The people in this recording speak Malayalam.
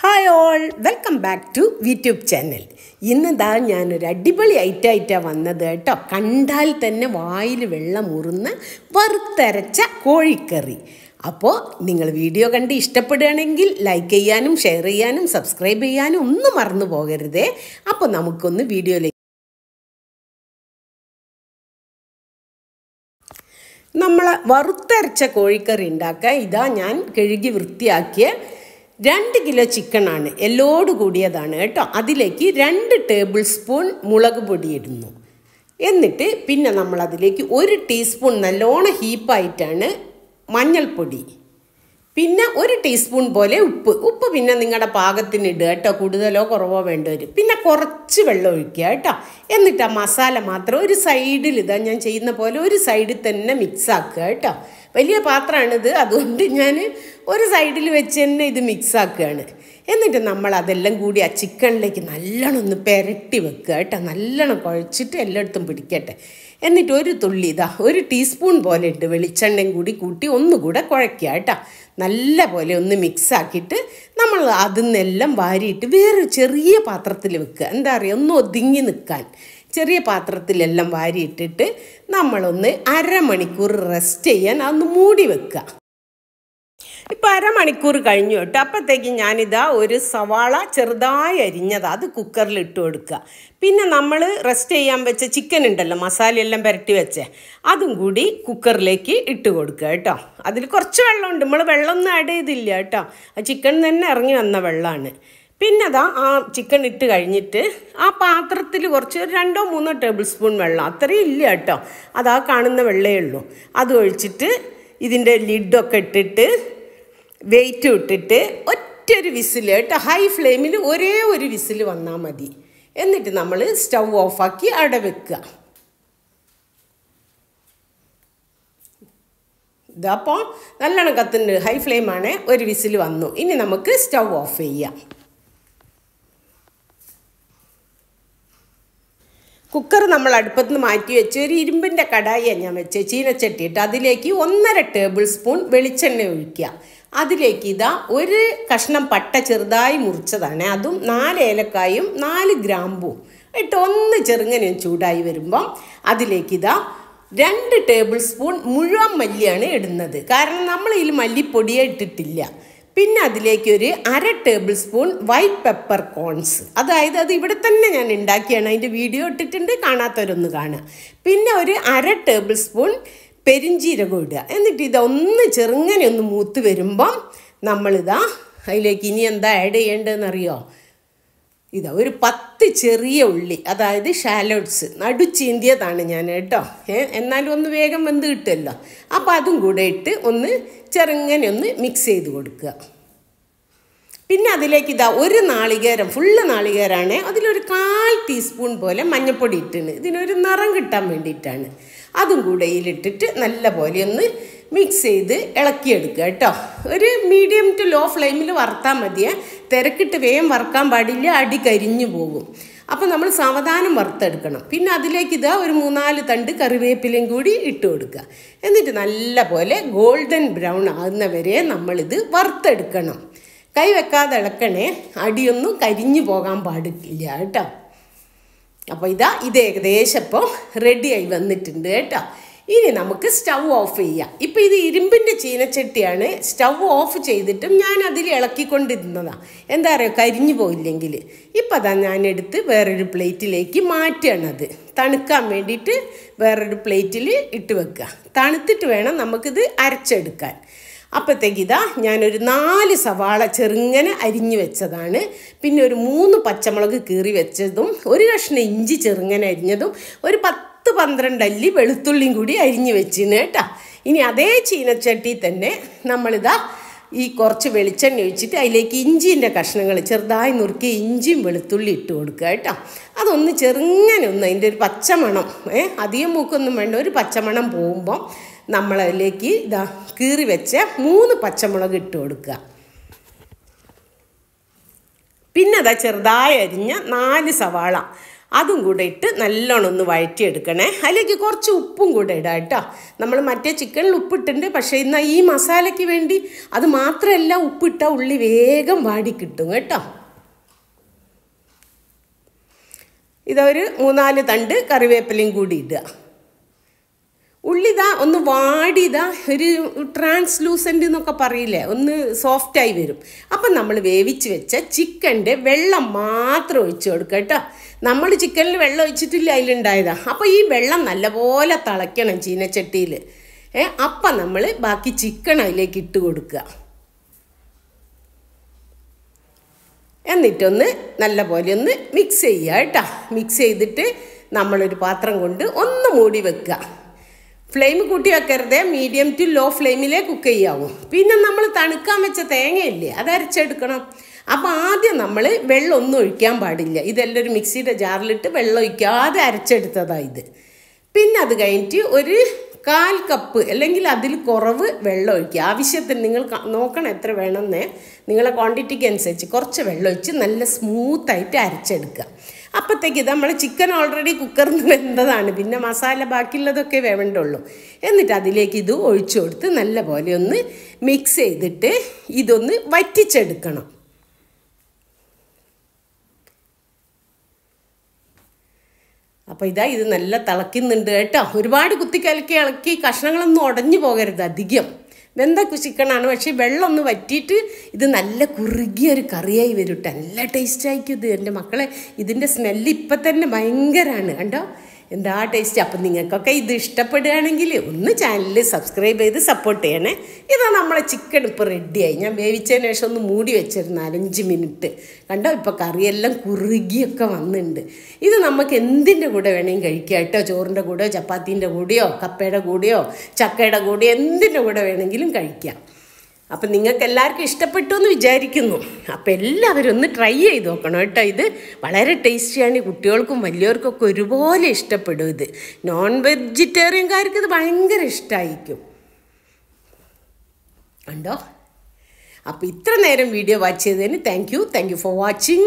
hi all welcome back to YouTube channel ഇന്ന് ദാ ഞാനൊരു അടിപൊളി ഐറ്റം വന്നത് കേട്ടോ കണ്ടാൽ തന്നെ വായിൽ വെള്ളം മുറുന്ന് വറുത്തരച്ച കോഴിക്കറി അപ്പോൾ നിങ്ങൾ വീഡിയോ കണ്ട് ഇഷ്ടപ്പെടുകയാണെങ്കിൽ ലൈക്ക് ചെയ്യാനും ഷെയർ ചെയ്യാനും സബ്സ്ക്രൈബ് ചെയ്യാനും ഒന്നും മറന്നു പോകരുതേ അപ്പോൾ നമുക്കൊന്ന് വീഡിയോയിലേക്ക് നമ്മൾ വറുത്തരച്ച കോഴിക്കറി ഉണ്ടാക്കുക ഇതാ ഞാൻ കഴുകി വൃത്തിയാക്കിയ രണ്ട് കിലോ ചിക്കനാണ് എല്ലോട് കൂടിയതാണ് കേട്ടോ അതിലേക്ക് രണ്ട് ടേബിൾ സ്പൂൺ മുളക് പൊടി ഇടുന്നു എന്നിട്ട് പിന്നെ നമ്മൾ അതിലേക്ക് ഒരു ടീസ്പൂൺ നല്ലോണം ഹീപ്പായിട്ടാണ് മഞ്ഞൾപ്പൊടി പിന്നെ ഒരു ടീസ്പൂൺ പോലെ ഉപ്പ് ഉപ്പ് പിന്നെ നിങ്ങളുടെ പാകത്തിന് ഇടുക കേട്ടോ കൂടുതലോ കുറവോ വേണ്ട വരും പിന്നെ കുറച്ച് വെള്ളം ഒഴിക്കുക കേട്ടോ എന്നിട്ട് ആ മസാല മാത്രം ഒരു സൈഡിൽ ഇതാ ഞാൻ ചെയ്യുന്ന പോലെ ഒരു സൈഡിൽ തന്നെ മിക്സ് ആക്കുക കേട്ടോ വലിയ പാത്രമാണിത് അതുകൊണ്ട് ഞാൻ ഒരു സൈഡിൽ വെച്ച് തന്നെ ഇത് മിക്സ് ആക്കുകയാണ് എന്നിട്ട് നമ്മൾ അതെല്ലാം കൂടി ആ ചിക്കണിലേക്ക് നല്ലോണം ഒന്ന് പെരട്ടി വെക്കുക കേട്ടോ നല്ലോണം കുഴച്ചിട്ട് എല്ലായിടത്തും പിടിക്കട്ടെ എന്നിട്ട് ഒരു തുള്ളി ഇതാ ഒരു ടീസ്പൂൺ പോലെ ഇട്ട് വെളിച്ചെണ്ണയും കൂടി കൂട്ടി ഒന്നുകൂടെ കുഴയ്ക്കുക കേട്ടോ നല്ല പോലെ ഒന്ന് മിക്സാക്കിയിട്ട് നമ്മൾ അതിൽ നിന്നെല്ലാം വാരിയിട്ട് വേറൊരു ചെറിയ പാത്രത്തിൽ വെക്കുക എന്താ പറയുക ഒന്ന് ഒതുങ്ങി നിൽക്കാൻ ചെറിയ പാത്രത്തിലെല്ലാം വാരിയിട്ടിട്ട് നമ്മളൊന്ന് അരമണിക്കൂർ റെസ്റ്റ് ചെയ്യാൻ അതൊന്ന് മൂടി വെക്കുക ഇപ്പം അരമണിക്കൂർ കഴിഞ്ഞു കേട്ടോ അപ്പോഴത്തേക്കും ഞാനിതാ ഒരു സവാള ചെറുതായി അരിഞ്ഞത് അത് കുക്കറിൽ ഇട്ട് കൊടുക്കുക പിന്നെ നമ്മൾ റെസ്റ്റ് ചെയ്യാൻ വെച്ച ചിക്കൻ ഉണ്ടല്ലോ മസാലയെല്ലാം പുരട്ടി വെച്ച് അതും കൂടി കുക്കറിലേക്ക് ഇട്ട് കൊടുക്കുക കേട്ടോ അതിൽ കുറച്ച് വെള്ളമുണ്ട് നമ്മൾ വെള്ളമൊന്നും ആഡ് ചെയ്തില്ല കേട്ടോ ആ ചിക്കൻ തന്നെ ഇറങ്ങി വന്ന വെള്ളമാണ് പിന്നെ അതാ ആ ചിക്കൻ ഇട്ട് കഴിഞ്ഞിട്ട് ആ പാത്രത്തിൽ കുറച്ച് രണ്ടോ മൂന്നോ ടേബിൾ സ്പൂൺ വെള്ളം അത്രയും ഇല്ല കേട്ടോ അതാ കാണുന്ന വെള്ളമേ ഉള്ളൂ അത് ഒഴിച്ചിട്ട് ഇതിൻ്റെ ലിഡൊക്കെ ഇട്ടിട്ട് വെയിറ്റ് ഇട്ടിട്ട് ഒറ്റൊരു വിസിൽ കേട്ടോ ഹൈ ഫ്ലെയിമിൽ ഒരേ ഒരു വിസിൽ വന്നാൽ മതി എന്നിട്ട് നമ്മൾ സ്റ്റൗ ഓഫാക്കി അട വെക്കുക ഇതപ്പോൾ നല്ലോണം കത്തുന്നുണ്ട് ഹൈ ഫ്ലെയിമാണ് ഒരു വിസിൽ വന്നു ഇനി നമുക്ക് സ്റ്റൗ ഓഫ് ചെയ്യാം കുക്കർ നമ്മൾ അടുപ്പത്ത് നിന്ന് മാറ്റി വെച്ച് ഒരു ഇരുമ്പിൻ്റെ കടായിയാണ് ഞാൻ വെച്ച് ചീനച്ചട്ടിയിട്ട് അതിലേക്ക് ഒന്നര ടേബിൾ സ്പൂൺ വെളിച്ചെണ്ണ ഒഴിക്കുക അതിലേക്ക് ഇതാ ഒരു കഷ്ണം പട്ട ചെറുതായി മുറിച്ചതാണ് അതും നാല് ഏലക്കായും നാല് ഗ്രാമ്പും ഇട്ട് ഒന്ന് ചെറുങ്ങനെ ചൂടായി വരുമ്പം അതിലേക്ക് ഇതാ രണ്ട് ടേബിൾ സ്പൂൺ മുഴുവൻ മല്ലിയാണ് ഇടുന്നത് കാരണം നമ്മൾ ഇതിൽ മല്ലിപ്പൊടിയെ ഇട്ടിട്ടില്ല പിന്നെ അതിലേക്ക് ഒരു അര tablespoon white pepper corns അതായത് അത് ഇവിടെ തന്നെ ഞാൻ ഉണ്ടാക്കിയാണ് അതിൻ്റെ വീഡിയോ ഇട്ടിട്ടുണ്ട് കാണാത്തവരൊന്ന് കാണുക പിന്നെ ഒരു അര ടേബിൾ സ്പൂൺ പെരിഞ്ചീരകം ഇടുക എന്നിട്ട് ഇതൊന്ന് ചെറുങ്ങനെ ഒന്ന് മൂത്ത് വരുമ്പം നമ്മളിതാ അതിലേക്ക് ഇനി എന്താ ആഡ് ചെയ്യേണ്ടതെന്നറിയോ ഇതാ ഒരു പത്ത് ചെറിയ ഉള്ളി അതായത് ഷാലോട്ട്സ് നടുച്ചീന്തിയതാണ് ഞാൻ കേട്ടോ എന്നാലും ഒന്ന് വേഗം വെന്ത് കിട്ടുമല്ലോ അപ്പോൾ അതും കൂടെ ഇട്ട് ഒന്ന് ചെറുങ്ങനെ ഒന്ന് മിക്സ് ചെയ്ത് കൊടുക്കുക പിന്നെ അതിലേക്ക് ഇതാ ഒരു നാളികേരം ഫുള്ള് നാളികേരമാണ് അതിലൊരു കാൽ ടീസ്പൂൺ പോലെ മഞ്ഞൾപ്പൊടി ഇട്ടാണ് ഇതിനൊരു നിറം കിട്ടാൻ വേണ്ടിയിട്ടാണ് അതും കൂടെ ഇതിലിട്ടിട്ട് നല്ല പോലെ ഒന്ന് മിക്സ് ചെയ്ത് ഇളക്കിയെടുക്കുക കേട്ടോ ഒരു മീഡിയം ടു ലോ ഫ്ലെയിമിൽ വറുത്താൽ മതിയെ തിരക്കിട്ട് വേഗം വറുക്കാൻ പാടില്ല അടി കരിഞ്ഞു പോകും അപ്പോൾ നമ്മൾ സാവധാനം വറുത്തെടുക്കണം പിന്നെ അതിലേക്ക് ഇത് ഒരു മൂന്നാല് തണ്ട് കറിവേപ്പിലയും കൂടി ഇട്ട് കൊടുക്കുക എന്നിട്ട് നല്ല പോലെ ഗോൾഡൻ ബ്രൗൺ ആകുന്ന വരെ നമ്മളിത് വറുത്തെടുക്കണം കൈവെക്കാതെ ഇളക്കണേ അടിയൊന്നും കരിഞ്ഞു പോകാൻ പാടില്ല കേട്ടോ അപ്പോൾ ഇതാ ഇത് ഏകദേശം ഇപ്പോൾ റെഡിയായി വന്നിട്ടുണ്ട് കേട്ടോ ഇനി നമുക്ക് സ്റ്റൗ ഓഫ് ചെയ്യാം ഇപ്പോൾ ഇത് ഇരുമ്പിൻ്റെ ചീനച്ചട്ടിയാണ് സ്റ്റൗ ഓഫ് ചെയ്തിട്ടും ഞാൻ അതിൽ ഇളക്കിക്കൊണ്ടിരുന്നതാണ് എന്താ പറയുക കരിഞ്ഞു പോയില്ലെങ്കിൽ ഇപ്പോൾ അതാ ഞാനെടുത്ത് വേറൊരു പ്ലേറ്റിലേക്ക് മാറ്റണത് തണുക്കാൻ വേണ്ടിയിട്ട് വേറൊരു പ്ലേറ്റിൽ ഇട്ട് വെക്കുക തണുത്തിട്ട് വേണം നമുക്കിത് അരച്ചെടുക്കാൻ അപ്പോഴത്തേക്ക് ഇതാ ഞാനൊരു നാല് സവാള ചെറുങ്ങനെ അരിഞ്ഞു വെച്ചതാണ് പിന്നെ ഒരു മൂന്ന് പച്ചമുളക് കീറി വെച്ചതും ഒരു കഷ്ണം ഇഞ്ചി ചെറുങ്ങനെ അരിഞ്ഞതും ഒരു പത്ത് പന്ത്രണ്ട് അല്ലി വെളുത്തുള്ളിയും കൂടി അരിഞ്ഞു വെച്ചിരുന്നു കേട്ടോ ഇനി അതേ ചീനച്ചട്ടി തന്നെ നമ്മളിതാ ഈ കുറച്ച് വെളിച്ചെണ്ണ ഒഴിച്ചിട്ട് അതിലേക്ക് ഇഞ്ചിൻ്റെ കഷ്ണങ്ങൾ ചെറുതായി നുറുക്കി ഇഞ്ചിയും വെളുത്തുള്ളി ഇട്ട് കൊടുക്കുക കേട്ടോ അതൊന്ന് ചെറുങ്ങനെ ഒന്ന് അതിൻ്റെ ഒരു പച്ചമണം ഏ അധികം മൂക്കൊന്നും വേണ്ട ഒരു പച്ചമണം പോകുമ്പം നമ്മളതിലേക്ക് ഇതാ കീറി വെച്ച മൂന്ന് പച്ചമുളക് ഇട്ട് കൊടുക്കുക പിന്നെ അതാ ചെറുതായി അരിഞ്ഞ നാല് സവാള അതും കൂടെ ഇട്ട് നല്ലോണം ഒന്ന് വഴറ്റിയെടുക്കണേ അതിലേക്ക് കുറച്ച് ഉപ്പും കൂടെ ഇടാം കേട്ടോ നമ്മൾ മറ്റേ ചിക്കനിൽ ഉപ്പിട്ടുണ്ട് പക്ഷേ ഇന്ന് ഈ മസാലയ്ക്ക് വേണ്ടി അത് മാത്രമല്ല ഉപ്പിട്ട ഉള്ളി വേഗം വാടി കിട്ടും കേട്ടോ ഇതൊരു മൂന്നാല് തണ്ട് കറിവേപ്പിലയും കൂടി ഇടുക ഉള്ളിതാ ഒന്ന് വാടിയതാ ഒരു ട്രാൻസ്ലൂസൻ്റ് എന്നൊക്കെ പറയില്ലേ ഒന്ന് സോഫ്റ്റായി വരും അപ്പം നമ്മൾ വേവിച്ച് വെച്ച ചിക്കൻ്റെ വെള്ളം മാത്രം ഒഴിച്ച് കൊടുക്കുക കേട്ടോ നമ്മൾ ചിക്കനിൽ വെള്ളം ഒഴിച്ചിട്ടില്ല അതിലുണ്ടായതാ അപ്പോൾ ഈ വെള്ളം നല്ലപോലെ തിളയ്ക്കണം ചീനച്ചട്ടിയിൽ ഏ അപ്പം നമ്മൾ ബാക്കി ചിക്കൻ അതിലേക്ക് ഇട്ട് കൊടുക്കുക എന്നിട്ടൊന്ന് നല്ല പോലെ ഒന്ന് മിക്സ് ചെയ്യുക കേട്ടോ മിക്സ് ചെയ്തിട്ട് നമ്മളൊരു പാത്രം കൊണ്ട് ഒന്ന് മൂടി വെക്കുക ഫ്ലെയിം കൂട്ടി വെക്കരുത് മീഡിയം ടു ലോ ഫ്ലെയിമിലേ കുക്ക് ചെയ്യാവൂ പിന്നെ നമ്മൾ തണുക്കാൻ വെച്ച തേങ്ങയില്ലേ അത് അരച്ചെടുക്കണം അപ്പോൾ ആദ്യം നമ്മൾ വെള്ളം ഒന്നും ഒഴിക്കാൻ പാടില്ല ഇതെല്ലാം ഒരു മിക്സിയുടെ ജാറിലിട്ട് വെള്ളം ഒഴിക്കാതെ അരച്ചെടുത്തതാണ് ഇത് പിന്നെ അത് കഴിഞ്ഞിട്ട് ഒരു കാൽ കപ്പ് അല്ലെങ്കിൽ അതിൽ കുറവ് വെള്ളം ഒഴിക്കുക ആവശ്യത്തിന് നിങ്ങൾ നോക്കണം എത്ര വേണമെന്ന് നിങ്ങളെ ക്വാണ്ടിറ്റിക്ക് അനുസരിച്ച് കുറച്ച് വെള്ളം ഒഴിച്ച് നല്ല സ്മൂത്തായിട്ട് അരച്ചെടുക്കുക അപ്പോഴത്തേക്ക് നമ്മൾ ചിക്കൻ ഓൾറെഡി കുക്കറിൽ വെന്തതാണ് പിന്നെ മസാല ബാക്കിയുള്ളതൊക്കെ വേവണ്ടുള്ളൂ എന്നിട്ട് അതിലേക്ക് ഇത് ഒഴിച്ചു കൊടുത്ത് നല്ല പോലെ ഒന്ന് മിക്സ് ചെയ്തിട്ട് ഇതൊന്ന് വറ്റിച്ചെടുക്കണം അപ്പോൾ ഇതാ ഇത് നല്ല തിളക്കുന്നുണ്ട് കേട്ടോ ഒരുപാട് കുത്തിക്കലക്കി ഇളക്കി കഷ്ണങ്ങളൊന്നും ഉടഞ്ഞു പോകരുത് അധികം വെന്ത ചിക്കണാണ് പക്ഷേ വെള്ളം ഒന്ന് വറ്റിയിട്ട് ഇത് നല്ല കുറുകിയ ഒരു കറിയായി വരും നല്ല ടേസ്റ്റ് ആയിരിക്കും ഇത് എൻ്റെ മക്കളെ ഇതിൻ്റെ സ്മെല്ല് ഇപ്പം തന്നെ ഭയങ്കരമാണ് കണ്ടോ എന്താ ടേസ്റ്റ് അപ്പം നിങ്ങൾക്കൊക്കെ ഇത് ഇഷ്ടപ്പെടുകയാണെങ്കിൽ ഒന്ന് ചാനലിൽ സബ്സ്ക്രൈബ് ചെയ്ത് സപ്പോർട്ട് ചെയ്യണേ ഇതാ നമ്മളെ ചിക്കൻ ഇപ്പോൾ റെഡിയായി ഞാൻ വേവിച്ചതിന് ശേഷം ഒന്ന് മൂടി വെച്ചിരുന്നു നാലഞ്ച് മിനിറ്റ് കണ്ടോ ഇപ്പോൾ കറിയെല്ലാം കുറുകിയൊക്കെ വന്നിട്ടുണ്ട് ഇത് നമുക്ക് എന്തിൻ്റെ കൂടെ വേണമെങ്കിൽ കഴിക്കുക കേട്ടോ ചോറിൻ്റെ കൂടെയോ ചപ്പാത്തീൻ്റെ കൂടെയോ കപ്പയുടെ കൂടെയോ ചക്കയുടെ കൂടെയോ എന്തിൻ്റെ കൂടെ വേണമെങ്കിലും കഴിക്കാം അപ്പം നിങ്ങൾക്ക് എല്ലാവർക്കും ഇഷ്ടപ്പെട്ടു എന്ന് വിചാരിക്കുന്നു അപ്പം എല്ലാവരും ഒന്ന് ട്രൈ ചെയ്ത് നോക്കണം കേട്ടോ ഇത് വളരെ ടേസ്റ്റിയാണ് കുട്ടികൾക്കും വലിയവർക്കൊക്കെ ഒരുപോലെ ഇഷ്ടപ്പെടും ഇത് നോൺ വെജിറ്റേറിയൻകാർക്ക് ഇത് ഭയങ്കര ഇഷ്ടമായിരിക്കും ഉണ്ടോ അപ്പോൾ ഇത്ര നേരം വീഡിയോ വാച്ച് ചെയ്തതിന് thank you thank you for watching